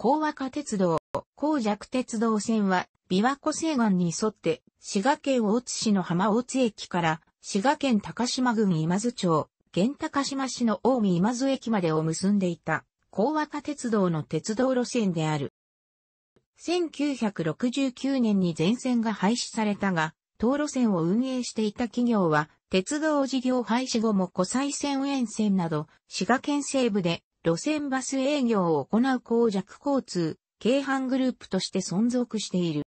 高和歌鉄道、高弱鉄道線は、琵琶湖西岸に沿って、滋賀県大津市の浜大津駅から、滋賀県高島郡今津町、現高島市の大見今津駅までを結んでいた、高和歌鉄道の鉄道路線である。1969年に全線が廃止されたが、当路線を運営していた企業は、鉄道事業廃止後も湖西線沿線など、滋賀県西部で路線バス営業を行う公弱交通、京阪グループとして存続している。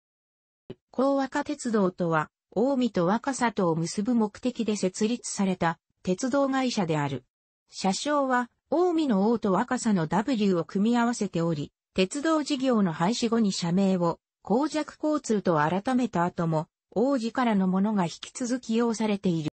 高和鉄道とは、大見と若里を結ぶ目的で設立された鉄道会社である。車掌は、大見の王と若さの W を組み合わせており、鉄道事業の廃止後に社名を、公弱交通と改めた後も、王子からのものが引き続き用されている。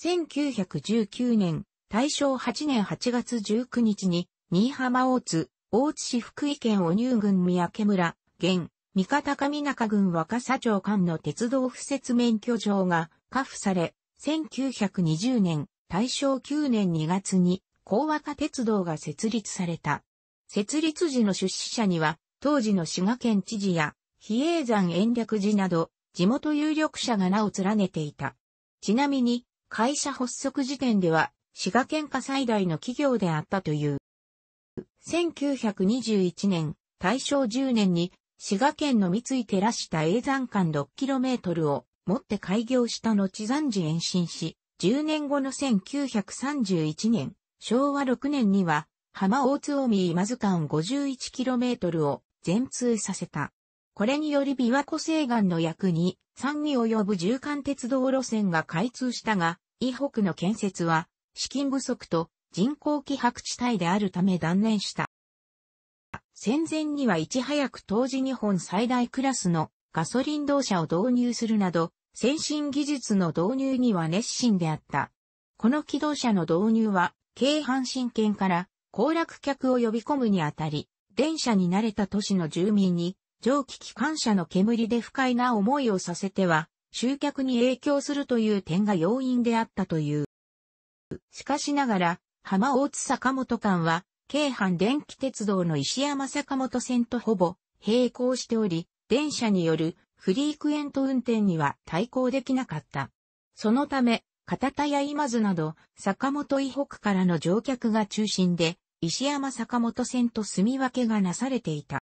1919年、大正8年8月19日に、新居浜大津、大津市福井県お乳郡三宅村、現、三方上中郡若狭町間の鉄道敷設免許状が、下付され、1920年、大正9年2月に、高和鉄道が設立された。設立時の出資者には、当時の滋賀県知事や、比叡山延暦寺など、地元有力者が名を連ねていた。ちなみに、会社発足時点では、滋賀県下最大の企業であったという。1921年、大正10年に、滋賀県の三井寺下永山間 6km を持って開業した後山寺延伸し、10年後の1931年、昭和6年には、浜大津海江今津間 51km を全通させた。これにより琵琶湖西岸の役に、3に及ぶ縦貫鉄道路線が開通したが、以北の建設は資金不足と人口希薄地帯であるため断念した。戦前にはいち早く当時日本最大クラスのガソリン動車を導入するなど、先進技術の導入には熱心であった。この機動車の導入は、京阪神圏から行楽客を呼び込むにあたり、電車に慣れた都市の住民に、蒸気機関車の煙で不快な思いをさせては、集客に影響するという点が要因であったという。しかしながら、浜大津坂本間は、京阪電気鉄道の石山坂本線とほぼ並行しており、電車によるフリークエント運転には対抗できなかった。そのため、片田や今津など、坂本以北からの乗客が中心で、石山坂本線と住み分けがなされていた。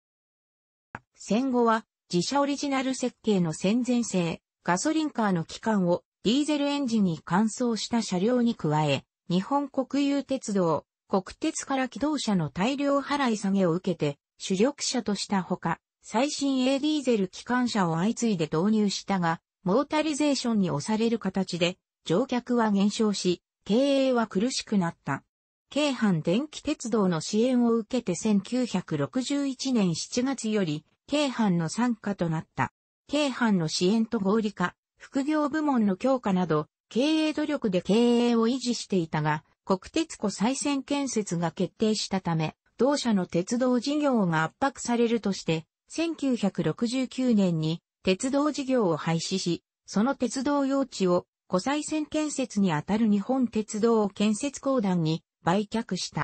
戦後は、自社オリジナル設計の戦前性、ガソリンカーの機関をディーゼルエンジンに換装した車両に加え、日本国有鉄道、国鉄から機動車の大量払い下げを受けて、主力車としたほか、最新 A ディーゼル機関車を相次いで導入したが、モータリゼーションに押される形で、乗客は減少し、経営は苦しくなった。京阪電気鉄道の支援を受けて1961年7月より、京阪の参加となった。京阪の支援と合理化、副業部門の強化など、経営努力で経営を維持していたが、国鉄湖再選建設が決定したため、同社の鉄道事業が圧迫されるとして、1969年に鉄道事業を廃止し、その鉄道用地を湖西線建設にあたる日本鉄道建設公団に売却した。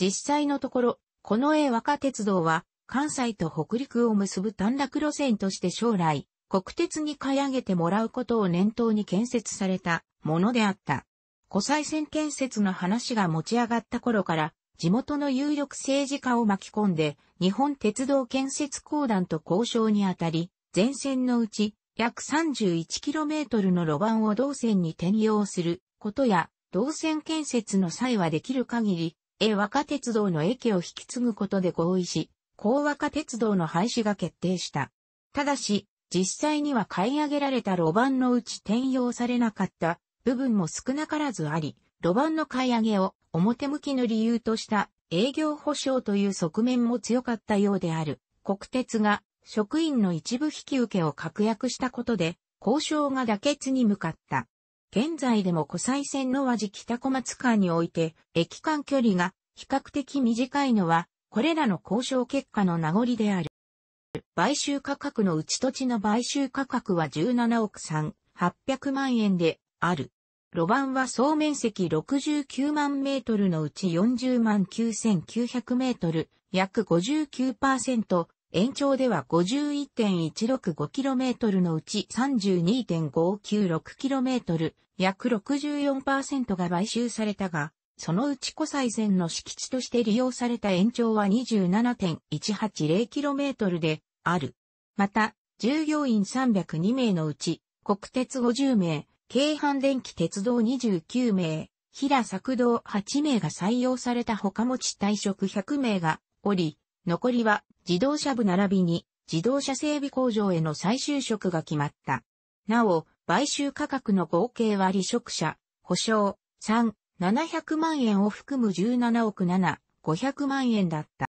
実際のところ、この絵若鉄道は関西と北陸を結ぶ短絡路線として将来、国鉄に買い上げてもらうことを念頭に建設されたものであった。湖西線建設の話が持ち上がった頃から、地元の有力政治家を巻き込んで、日本鉄道建設公団と交渉にあたり、全線のうち約 31km の路盤を同線に転用することや、同線建設の際はできる限り、和歌鉄道の駅を引き継ぐことで合意し、高和歌鉄道の廃止が決定した。ただし、実際には買い上げられた路盤のうち転用されなかった部分も少なからずあり、路盤の買い上げを表向きの理由とした営業保障という側面も強かったようである。国鉄が職員の一部引き受けを確約したことで、交渉が妥結に向かった。現在でも湖西線の和地北小松間において、駅間距離が比較的短いのは、これらの交渉結果の名残である。買収価格のうち土地の買収価格は17億3800万円である。路盤は総面積69万メートルのうち40万9900メートル、約59%、延長では 51.165km のうち 32.596km、約64%が買収されたが、そのうち古西線の敷地として利用された延長は 27.180km で、ある。また、従業員302名のうち、国鉄50名、京阪電気鉄道29名、平作道8名が採用された他持ち退職100名がおり、残りは自動車部並びに自動車整備工場への再就職が決まった。なお、買収価格の合計は離職者、保証、3、700万円を含む17億7、500万円だった。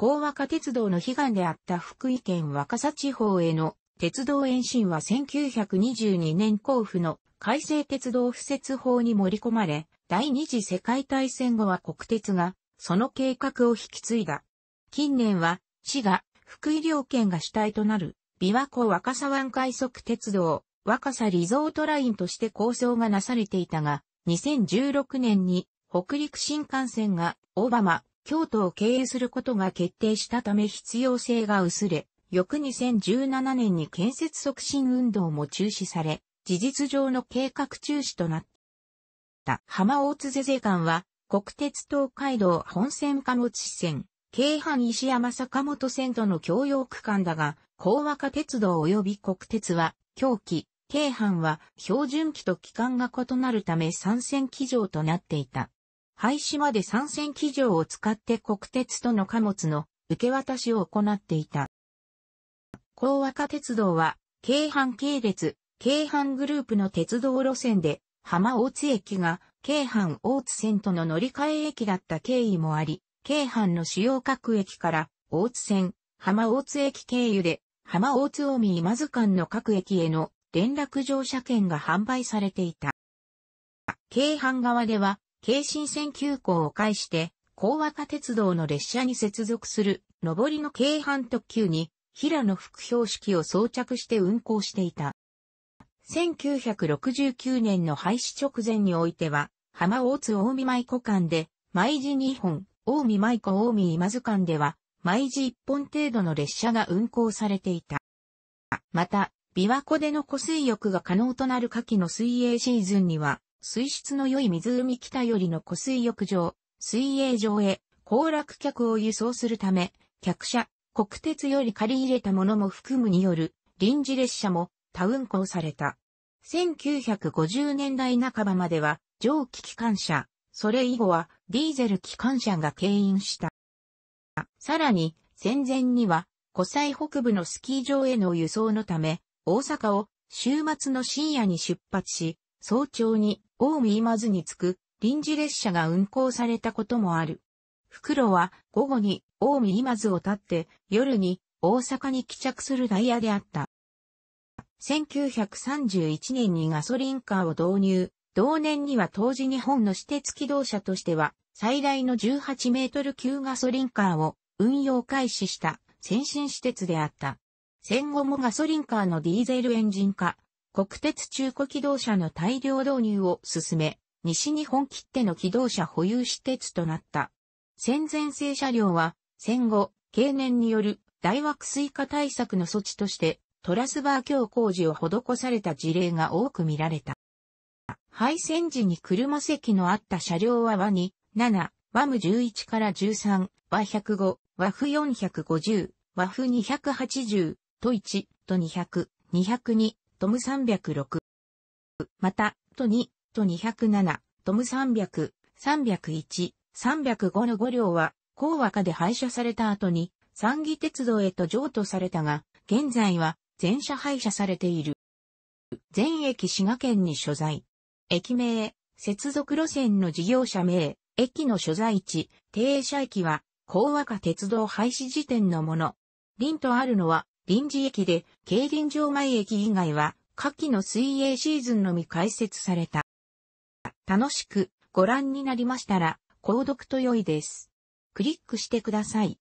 高和歌鉄道の悲願であった福井県若狭地方への鉄道延伸は1922年交付の改正鉄道敷設法に盛り込まれ、第二次世界大戦後は国鉄がその計画を引き継いだ。近年は、市が福井両県が主体となる、琵琶湖若狭湾快速鉄道、若狭リゾートラインとして構想がなされていたが、2016年に北陸新幹線が、オバマ、京都を経由することが決定したため必要性が薄れ、翌2017年に建設促進運動も中止され、事実上の計画中止となった。浜大津税税館は、国鉄東海道本線貨物支線、京阪石山坂本線との共用区間だが、高和化鉄道及び国鉄は、狂気、京阪は標準期と期間が異なるため参戦機場となっていた。廃止まで参戦機場を使って国鉄との貨物の受け渡しを行っていた。高和化鉄道は、京阪系列、京阪グループの鉄道路線で、浜大津駅が京阪大津線との乗り換え駅だった経緯もあり、京阪の主要各駅から大津線、浜大津駅経由で、浜大津大見今津間の各駅への連絡乗車券が販売されていた。京阪側では、京神線急行を介して、高和歌鉄道の列車に接続する、上りの京阪特急に、平野副標識を装着して運行していた。1969年の廃止直前においては、浜大津大見舞子間で、毎時2本、大見舞子大見今津間では、毎時1本程度の列車が運行されていた。また、琵琶湖での湖水浴が可能となる夏季の水泳シーズンには、水質の良い湖北よりの湖水浴場、水泳場へ、行楽客を輸送するため、客車、国鉄より借り入れたものも含むによる臨時列車も多運行された。1950年代半ばまでは蒸気機関車、それ以後はディーゼル機関車が牽引した。さらに戦前には湖西北部のスキー場への輸送のため大阪を週末の深夜に出発し、早朝に大見今津に着く臨時列車が運行されたこともある。袋は午後に大見今津を立って夜に大阪に帰着するダイヤであった。1931年にガソリンカーを導入、同年には当時日本の私鉄機動車としては最大の18メートル級ガソリンカーを運用開始した先進私鉄であった。戦後もガソリンカーのディーゼルエンジン化、国鉄中古機動車の大量導入を進め、西日本切手の機動車保有施設となった。戦前製車両は、戦後、経年による大惑水化対策の措置として、トラスバー強工事を施された事例が多く見られた。廃線時に車席のあった車両は和に、7、和無11から13、和105、和風450、和風280、と1、と200、202、トム306。また、ト2、ト207、トム300、301、305の5両は、高和歌で廃車された後に、三義鉄道へと譲渡されたが、現在は全車廃車されている。全駅滋賀県に所在。駅名、接続路線の事業者名、駅の所在地、停車駅は、高和歌鉄道廃止時点のもの。林とあるのは、臨時駅で、競輪場前駅以外は、夏季の水泳シーズンのみ開設された。楽しくご覧になりましたら、購読と良いです。クリックしてください。